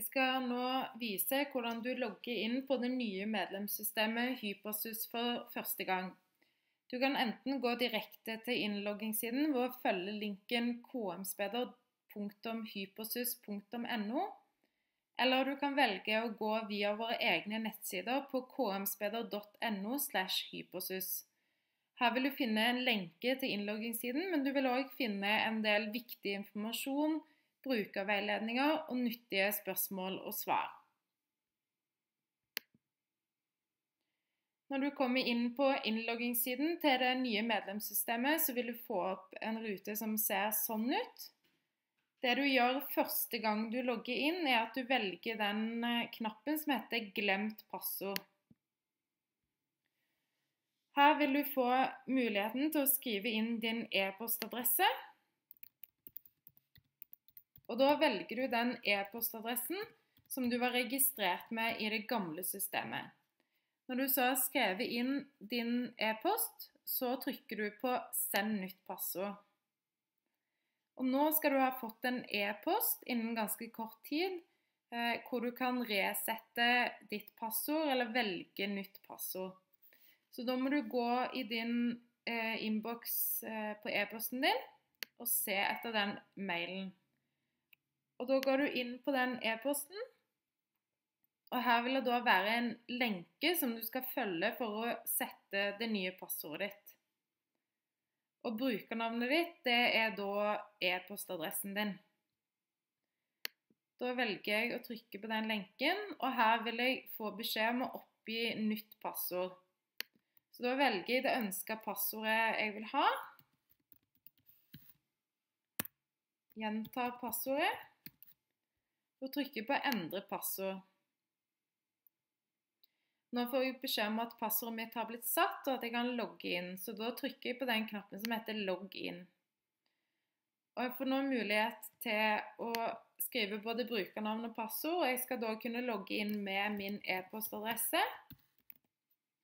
Jeg skal nå vise hvordan du logger inn på det nye medlemssystemet Hypersus for første gang. Du kan enten gå direkte til innloggingssiden ved å følge linken kmspeder.hypersus.no, eller du kan velge å gå via våre egne nettsider på kmspeder.no. Her vil du finne en lenke til innloggingssiden, men du vil òg finne en del viktig informasjon brukerveiledninger og nyttige spørsmål og svar. Når du kommer inn på innloggingssiden til det nye medlemssystemet, så vil du få opp en rute som ser sånn ut. Det du gjør første gang du logger inn, er at du velger den eh, knappen som heter 'glemt passord'. Her vil du få muligheten til å skrive inn din e-postadresse og Da velger du den e-postadressen som du var registrert med i det gamle systemet. Når du så har skrevet inn din e-post, så trykker du på 'send nytt passord'. Og Nå skal du ha fått en e-post innen ganske kort tid eh, hvor du kan resette ditt passord eller velge nytt passord. Så da må du gå i din eh, innboks eh, på e-posten din og se etter den mailen. Og da går du inn på den e-posten. Og her vil det da være en lenke som du skal følge for å sette det nye passordet ditt. Og brukernavnet ditt, det er da e-postadressen din. Da velger jeg å trykke på den lenken, og her vil jeg få beskjed om å oppgi nytt passord. Så da velger jeg det ønska passordet jeg vil ha. Gjentar passordet og trykker på 'endre passord'. Nå får jeg beskjed om at passordet mitt har blitt satt, og at jeg kan logge inn. Så da trykker jeg på den knappen som heter 'logg inn'. Og jeg får nå mulighet til å skrive både brukernavn og passord. og Jeg skal da kunne logge inn med min e-postadresse.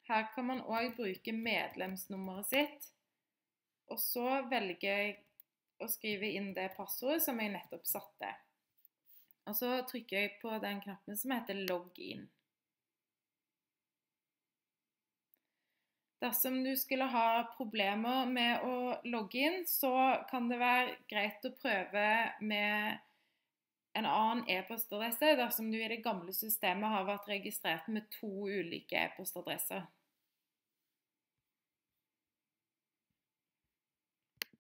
Her kan man òg bruke medlemsnummeret sitt. Og så velger jeg å skrive inn det passordet som jeg nettopp satte. Og så trykker jeg på den knappen som heter 'logg inn'. Dersom du skulle ha problemer med å logge inn, så kan det være greit å prøve med en annen e-postadresse dersom du i det gamle systemet har vært registrert med to ulike e-postadresser.